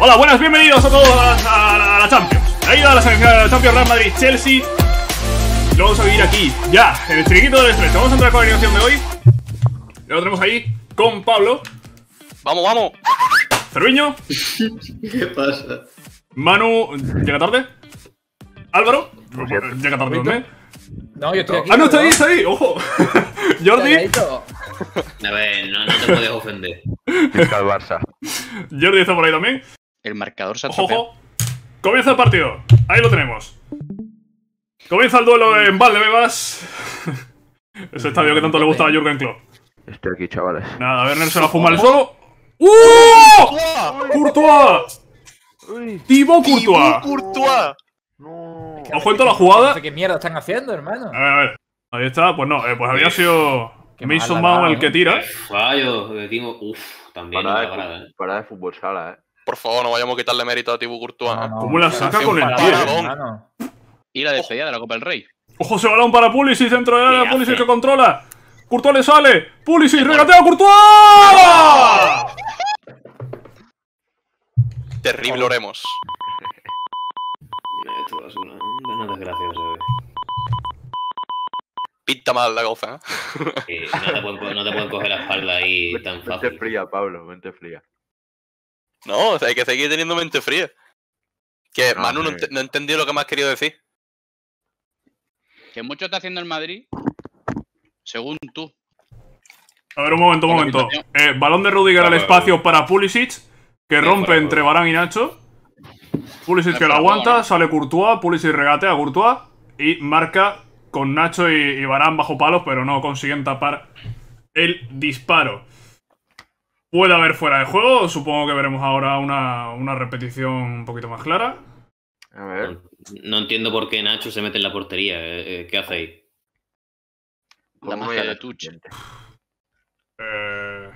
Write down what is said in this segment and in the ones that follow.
Hola, buenas, bienvenidos a todos a, la Champions. La ida a la, Champions Real Madrid-Chelsea. Lo vamos a vivir aquí, ya, el chiquito del estrecho. Vamos a entrar con la animación de hoy. Ya lo tenemos ahí con Pablo. ¡Vamos, vamos! Cerviño. ¿Qué pasa? Manu, ¿llega tarde? Álvaro. ¿Llega tarde también. No, yo estoy aquí. ¡Ah, no, está ahí, ¡Ojo! Jordi. A ver, no, te puedes ofender. Fiscal Barça. Jordi está por ahí también. El marcador se ha ojo. Comienza el partido. Ahí lo tenemos. Comienza el duelo en Valdebebas. Ese estadio que tanto le gustaba a Jürgen Klopp. Estoy aquí, chavales. Nada, Werner se a fuma el suelo. ¡Uh! ¡Courtois! ¡Tibo Courtois! Courtois! No. ¿Os cuento la jugada? ¿Qué mierda están haciendo, hermano? A ver, a ver. Ahí está. Pues no, eh, pues había sido Mason Mount el que tira. Fallo, Timo… Uf. también. para de, parada eh. fútbol sala, eh por favor, no vayamos a quitarle mérito a Tibu Courtois. ¿Cómo la saca con el pie? Y la despedida de la Copa del Rey. ¡Ojo, se balón para Pulisic, dentro de la Pulisic que controla. Courtois le sale, Pulisic, regatea a Courtois. Terrible oremos. Esto es una, una desgracia, eh. pinta mal la goza. ¿eh? no, te pueden, no, te pueden, coger la espalda ahí tan fácil. Mente fría, Pablo, mente fría. No, hay que seguir teniendo mente fría. Que ah, Manu no, entendido entendió lo que me has querido decir. Que mucho está haciendo el Madrid, según tú. A ver, un momento, un momento. el eh, balón de Rudiger al espacio para Pulisic, que rompe entre Barán y Nacho. Pulisic que lo aguanta, sale Courtois, Pulisic regatea a Courtois y marca con Nacho y, Barán bajo palos, pero no consiguen tapar el disparo. Puede haber fuera de juego, supongo que veremos ahora una, repetición un poquito más clara. A ver. No, entiendo por qué Nacho se mete en la portería. Eh, eh, ¿Qué hace ahí? La máscara de Tuch. Eh...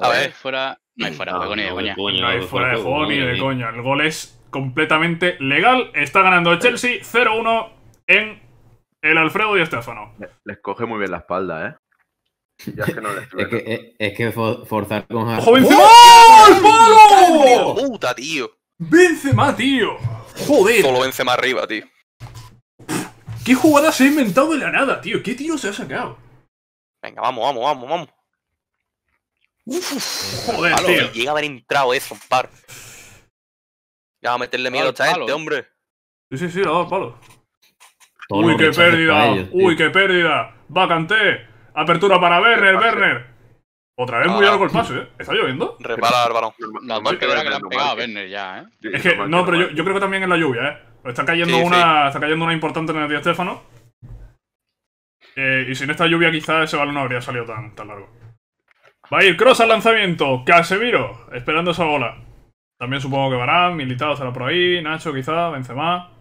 A, ver, fuera. No hay fuera de juego ni de coña. No hay fuera de juego ni de coña. El gol es completamente legal. Está ganando el Chelsea 0-1 en el Alfredo y Estefano. Les coge muy bien la espalda, ¿eh? es que eh, es, que, es, que forzar con Harden. vence! Benzema! ¡Palo! ¡Puta, tío! ¡Benzema, tío! ¡Joder! Solo más arriba, tío. ¿Qué jugada se ha inventado de la nada, tío? ¿Qué tiro se ha sacado? Venga, vamos, vamos, vamos, vamos. Uf, joder, tío. Llega a haber entrado eso, par. Ya va a meterle miedo a este hombre. Sí, sí, sí, la va palo. Uy, qué pérdida. Uy, qué pérdida. canté. Apertura para Werner, Werner. Otra vez muy largo ah, el pase, ¿eh? ¿Está lloviendo? Repara el balón. que, que le han pegado a Werner ya, ¿eh? es que, no, pero yo, creo que también es la lluvia, ¿eh? Pues está cayendo, una, está cayendo una importante en el día Estefano. Eh, y sin esta lluvia quizás ese balón no habría salido tan, tan largo. Va a ir cross al lanzamiento. Casemiro, esperando esa bola. También supongo que Barán, Militado será por ahí, Nacho quizá, Benzema.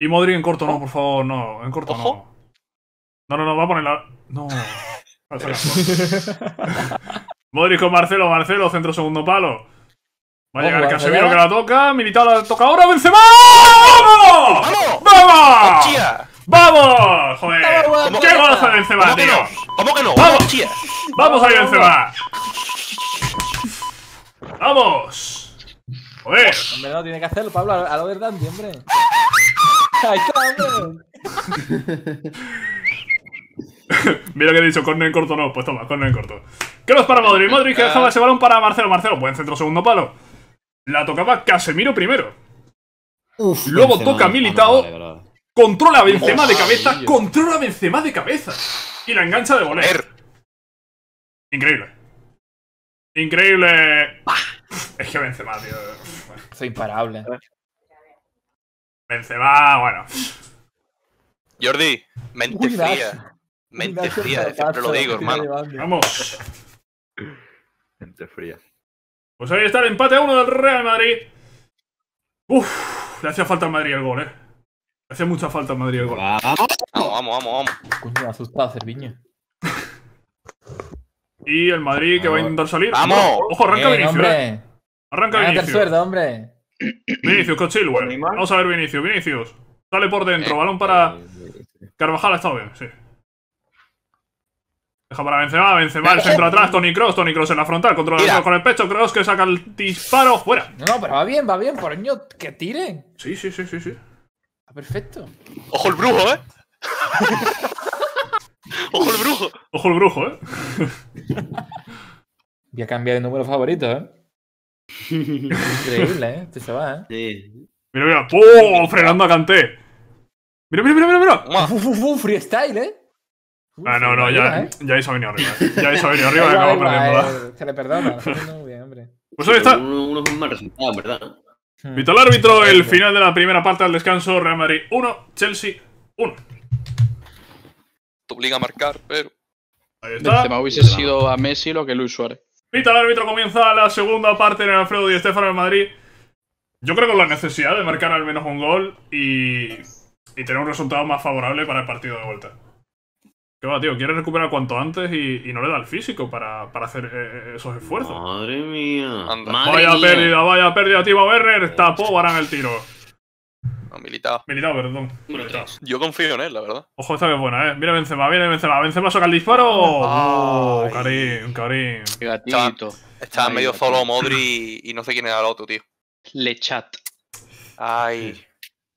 Y Modri en corto no, por favor, no, en corto no. No, no, no, va a poner la... No. Modric con Marcelo, Marcelo, centro segundo palo. Va a llegar Casemiro que la toca, Militar la toca ahora, Benzema. ¡Vamos! ¡Vamos! ¡Vamos! ¡Vamos! ¡Joder! ¡Qué golazo de Benzema, ¿Cómo tío! no? ¿Cómo que no? ¡Vamos! Chía! ¡Vamos ahí, Benzema! ¡Vamos! ¡Joder! Hombre, no tiene que hacerlo, Pablo, a lo verdad, hombre. ¡Ahí está, hombre! Mira que he dicho, corner en corto no. Pues toma, corner en corto. que los para Madrid, Madrid que ah. dejaba ese balón para Marcelo. Marcelo, buen centro, segundo palo. La tocaba Casemiro primero. Uf, Luego toca Militao. Controla a Benzema de cabeza. Controla a Benzema de cabeza. Y la engancha de voler Increíble. Increíble. Es que Benzema, tío. Soy imparable. Benzema, bueno. Jordi, mente Mente fría, siempre lo digo, hermano. Vamos. Mente fría. Pues ahí está el empate a uno del Real Madrid. Uf, le hacía falta al Madrid el gol, eh. Le hacía mucha falta al Madrid el gol. Vamos, vamos, vamos, vamos. Coño, me asustado Cerviño. y el Madrid que va a intentar salir. ¡Vamos! Ojo, arranca Bien, eh, Vinicius, eh. Arranca Vinicius. Vinicius. suerte, hombre. Vinicius, cochil, güey. Vamos a ver Vinicius, Vinicius. Sale por dentro, eh, balón para Carvajal estado bien. sí. Deja para Benzema, Benzema el centro atrás, Tony Cross, Tony Cross en la frontal, controla con el pecho, Cross que saca el disparo, fuera. No, no, pero va bien, va bien, por ño, que tire. Sí, sí, sí, sí, sí. Está ah, perfecto. Ojo el brujo, eh. Ojo el brujo. Ojo el brujo, eh. Voy a cambiar de número favorito, eh. Increíble, eh. Este se va, eh. Sí. Mira, mira, ¡pum! ¡Oh! Frenando a Canté. Mira, mira, mira, mira, mira. freestyle, eh ah, no, no, ya, ¿eh? ya ha venido arriba. Ya ha venido arriba y acabo perdiendo. Eh, se le perdona, muy bien, hombre. Pues ahí está. Uno es un mal resultado, ¿verdad? Vito hmm. el árbitro, el final de la primera parte al descanso, Real Madrid 1, Chelsea 1. Te obliga a marcar, pero... Ahí está. El hubiese sido a Messi lo que Luis Suárez. ¿eh? Vito el árbitro comienza la segunda parte en el Alfredo y Estefano del Madrid. Yo creo que con la necesidad de marcar al menos un gol y, y tener un resultado más favorable para el partido de vuelta. Que va, tío, quiere recuperar cuanto antes y, no le da el físico para, para hacer eh, eh, esos esfuerzos. Madre mía. vaya pérdida, vaya pérdida, tío. Werner tapó Barán el tiro. militado. Militado, perdón. Militao. Yo confío en él, la verdad. Ojo, esta que es buena, eh. Mira Benzema, viene Benzema. Benzema saca el disparo. Oh, Karim, Karim. Gatito. Estaba medio solo Modri y, no sé quién era el otro, tío. chat. Ay.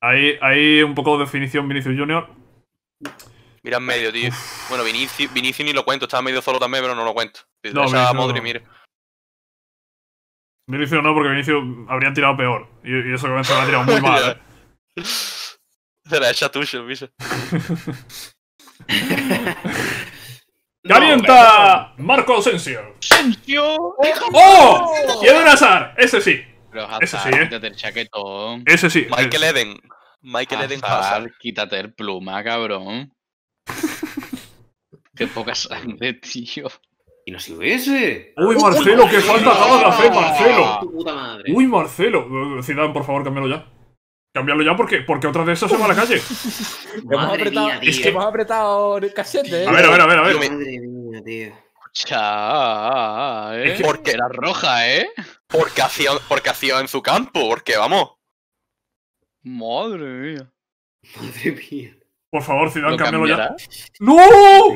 Ahí, ahí un poco de definición Vinicius Junior. Mira en medio, tío. Bueno, Vinicius, Vinici ni lo cuento, estaba medio solo también, pero no lo cuento. No, Esa Modri, no. mire. Vinicius no, porque Vinicius habría tirado peor. Y, eso que a tirar ha tirado muy mal. Se la echa tuyo, bicho. ¡Calienta! Marco Asensio. ¡Asensio! ¡Oh! ¡Quiero Eden Hazard, ese sí. Hazard, ese sí, ¿eh? chaquetón. Ese sí. Michael Eden. Michael Eden Hazard. Quítate el pluma, cabrón. Qué poca sangre, tío. ¡Y no sirve ese! ¡Uy, Marcelo, qué falta acaba de hacer, Marcelo! ¡Uy, Marcelo! Zidane, por favor, cámbialo ya. Cámbialo ya porque, otra de esas se va a la calle. es que... hemos apretado el cassette. ¿eh? A ver, a ver, a ver. A ver. Madre mía, tío. Escucha, ¿eh? Es Porque era roja, ¿eh? Porque hacía, porque hacía en su campo, porque vamos. Madre mía. Madre mía. Por favor, Zidane, cámbialo ya. ¡No!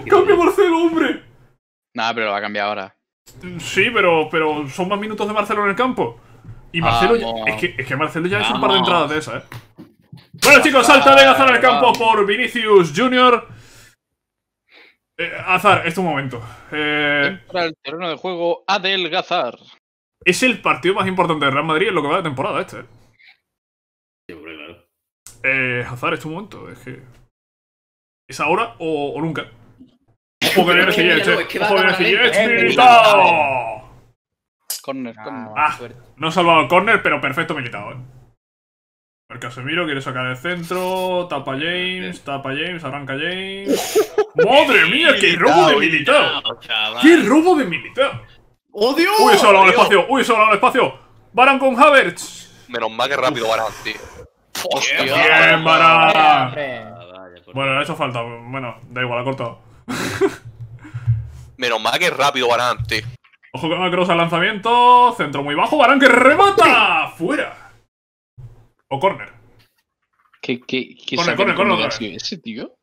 ¡Cambia Marcelo, hombre! Nada, pero lo va a cambiar ahora. Sí, pero, pero son más minutos de Marcelo en el campo. Y Marcelo ya, es, que, es que Marcelo ya ha un par de entradas de esas, eh. Bueno, chicos, salta de Azar al campo por Vinicius Junior. Eh, Azar, es tu momento. Eh, el terreno de juego Adel Gazar. Es el partido más importante de Real Madrid en lo que va de temporada este. Eh, eh Azar, es un momento. Es que. ¿Es ahora o, nunca? Ojo el siguiente. Ojo el eh, Corner, corner. Ah. ah, no he salvado el corner, pero perfecto militado, eh. Casemiro quiere sacar el centro, tapa James, tapa James, arranca James. ¡Madre mía, qué robo de militado! ¡Qué robo de militado! ¡Oh, Dios! ¡Uy, se ha el espacio! ¡Uy, se ha el espacio! ¡Baran con Havertz! Menos mal que rápido Baran, tío. ¡Hostia! ¡Bien, Baran! Bueno, ha hecho falta. Bueno, da igual, ha cortado. Menos mal que rápido Barán, tío. Ojo con cross al lanzamiento. Centro muy bajo. Barán que remata. Fuera. O corner. ¿Qué, qué, qué corner, corner, corner, corner. ese tío?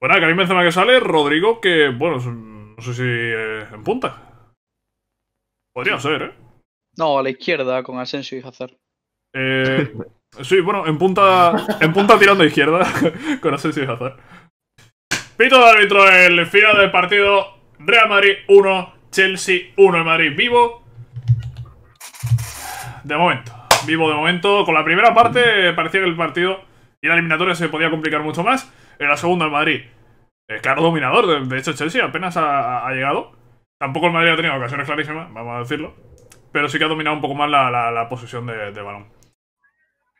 Bueno, me encima que sale. Rodrigo que, bueno, no sé si eh, en punta. Podría ser, ¿eh? No, a la izquierda con Asensio y Hazard. Eh, Sí, bueno, en punta, en punta tirando izquierda, con si es Hazard. Pito de árbitro el final del partido. Real Madrid 1, Chelsea 1 en Madrid. Vivo. De momento. Vivo de momento. Con la primera parte parecía que el partido y la eliminatoria se podía complicar mucho más. En la segunda el Madrid. claro dominador. De hecho, Chelsea apenas ha, llegado. Tampoco el Madrid ha tenido ocasiones clarísimas, vamos a decirlo. Pero sí que ha dominado un poco más la, posición de balón.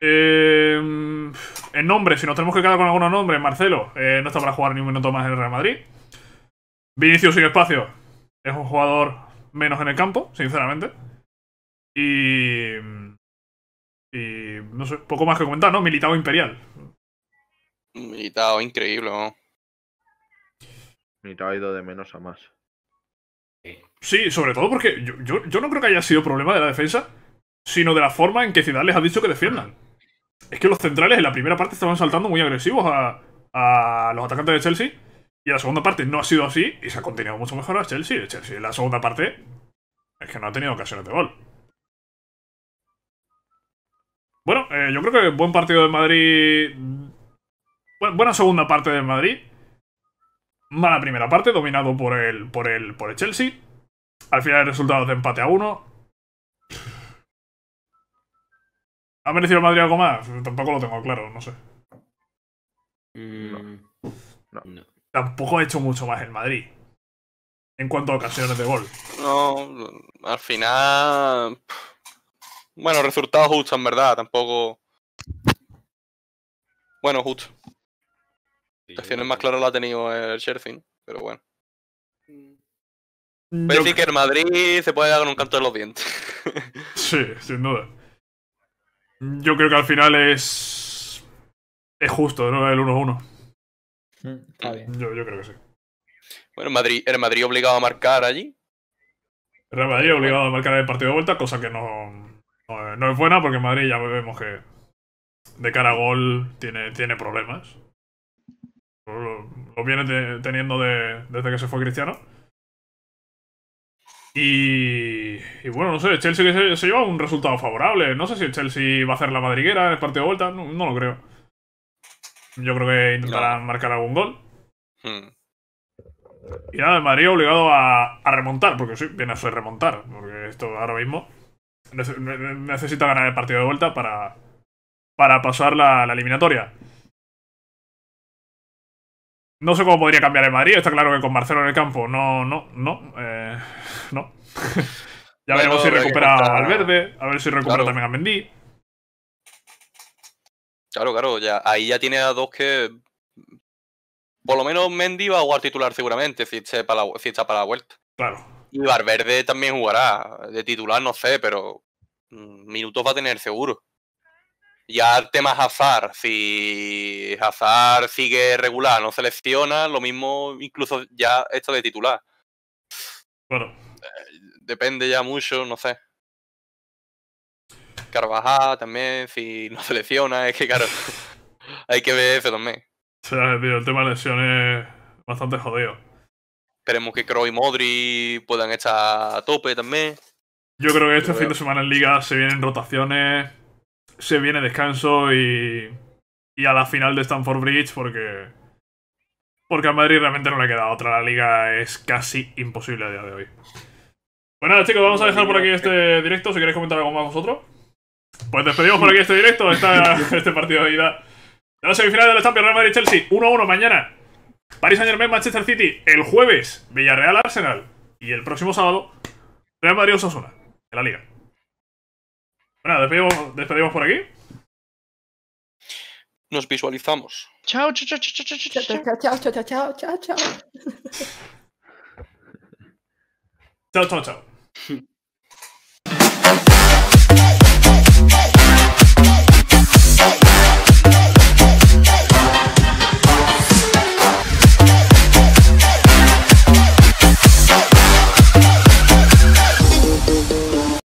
Em, en nombre, si nos tenemos que quedar con algunos nombres, Marcelo eh, no está para jugar ni un minuto más en el Real Madrid. Vinicius sin espacio. Es un jugador menos en el campo, sinceramente. Y. No sé, poco más que comentar, ¿no? Militado Imperial. Militado, increíble, ¿no? Militado ha ido de menos a más. Sí, sobre todo porque yo, yo no creo que haya sido problema de la defensa, sino de la forma en que Ciudad les ha dicho que defiendan es que los centrales en la primera parte estaban saltando muy agresivos a, los atacantes de Chelsea. Y en la segunda parte no ha sido así y se ha contenido mucho mejor a Chelsea. en la segunda parte es que no ha tenido ocasiones de gol. Bueno, eh, yo creo que buen partido de Madrid. buena segunda parte de Madrid. Mala primera parte, dominado por el, por el, por el Chelsea. Al final el resultado de empate a uno. ¿Ha merecido Madrid algo más? Tampoco lo tengo claro, no sé. Mm, tampoco ha hecho mucho más el Madrid. En cuanto a ocasiones de gol. No, al final. Bueno, resultados justos, en verdad, tampoco. Bueno, justo. Ocasiones más claras la ha tenido el Sherfin, pero bueno. Pero mm. que el Madrid se puede dar un canto de los dientes. sí, sin duda. Yo creo que al final es. Es justo, ¿no? El 1-1. Mm, yo, yo, creo que sí. Bueno, Madrid, ¿el Madrid obligado a marcar allí? Era Madrid obligado a marcar el partido de vuelta, cosa que no, no, es buena porque Madrid ya vemos que de cara a gol tiene, tiene problemas. Lo, viene teniendo desde que se fue Cristiano. Y, bueno, no sé, Chelsea se, lleva un resultado favorable. No sé si el Chelsea va a hacer la madriguera en el partido de vuelta, no, lo creo. Yo creo que intentarán marcar algún gol. Hmm. Y nada, el Madrid obligado a, remontar, porque sí, viene a ser remontar, porque esto ahora mismo necesita ganar el partido de vuelta para, para pasar la eliminatoria. No sé cómo podría cambiar el Madrid. Está claro que con Marcelo en el campo no, no, no. Eh, no. ya veremos si recupera al verde. A ver si recupera también a Mendy. Claro, claro. Ya, ahí ya tiene a dos que. Por lo menos Mendy va a jugar titular seguramente si está para la, vuelta. Claro. Y Valverde también jugará. De titular no sé, pero. Mm, minutos va a tener seguro. Ya el tema Hazard, si Hazard sigue regular, no selecciona, lo mismo incluso ya esto de titular. Bueno. Eh, depende ya mucho, no sé. Carvajal también, si no selecciona, es que claro, hay que ver eso también. O sea, tío, el tema de lesiones es bastante jodido. Esperemos que Kroos y Modri puedan estar a tope también. Yo creo que este fin de semana en Liga se vienen rotaciones se viene descanso y, y a la final de Stanford Bridge porque, porque Madrid realmente no le queda otra. La liga es casi imposible a día de hoy. Bueno, pues nada, chicos, vamos a dejar por aquí este directo. Si queréis comentar algo más vosotros. Pues despedimos por aquí este directo, Está este partido de ida. la semifinal de la Champions Real Madrid-Chelsea, 1-1 mañana. Paris Saint-Germain-Manchester City, el jueves, Villarreal-Arsenal. Y el próximo sábado, Real Madrid-Osasuna, en la Liga. Bueno, despedimos, por aquí. Nos visualizamos. chao, chao, chao, chao, chao, chao, chao, chao, chao, chao, chao. Chao, chao, chao.